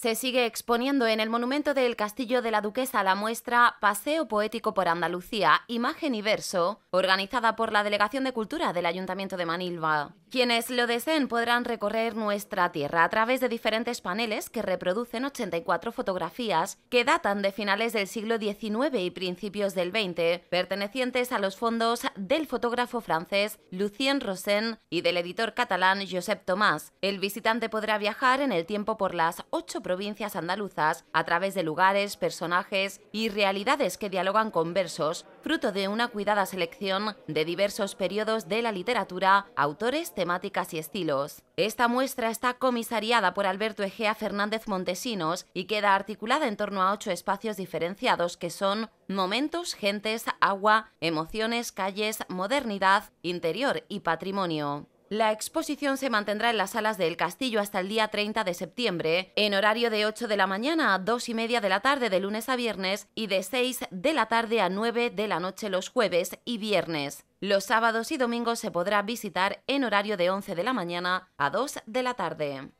se sigue exponiendo en el monumento del Castillo de la Duquesa la muestra Paseo Poético por Andalucía, Imagen y Verso, organizada por la Delegación de Cultura del Ayuntamiento de Manilva. Quienes lo deseen podrán recorrer nuestra tierra a través de diferentes paneles que reproducen 84 fotografías que datan de finales del siglo XIX y principios del XX, pertenecientes a los fondos del fotógrafo francés Lucien Rosen y del editor catalán Josep Tomás. El visitante podrá viajar en el tiempo por las ocho provincias andaluzas a través de lugares, personajes y realidades que dialogan con versos, fruto de una cuidada selección de diversos periodos de la literatura, autores, temáticas y estilos. Esta muestra está comisariada por Alberto Egea Fernández Montesinos y queda articulada en torno a ocho espacios diferenciados que son momentos, gentes, agua, emociones, calles, modernidad, interior y patrimonio. La exposición se mantendrá en las salas del castillo hasta el día 30 de septiembre, en horario de 8 de la mañana a 2 y media de la tarde de lunes a viernes y de 6 de la tarde a 9 de la noche los jueves y viernes. Los sábados y domingos se podrá visitar en horario de 11 de la mañana a 2 de la tarde.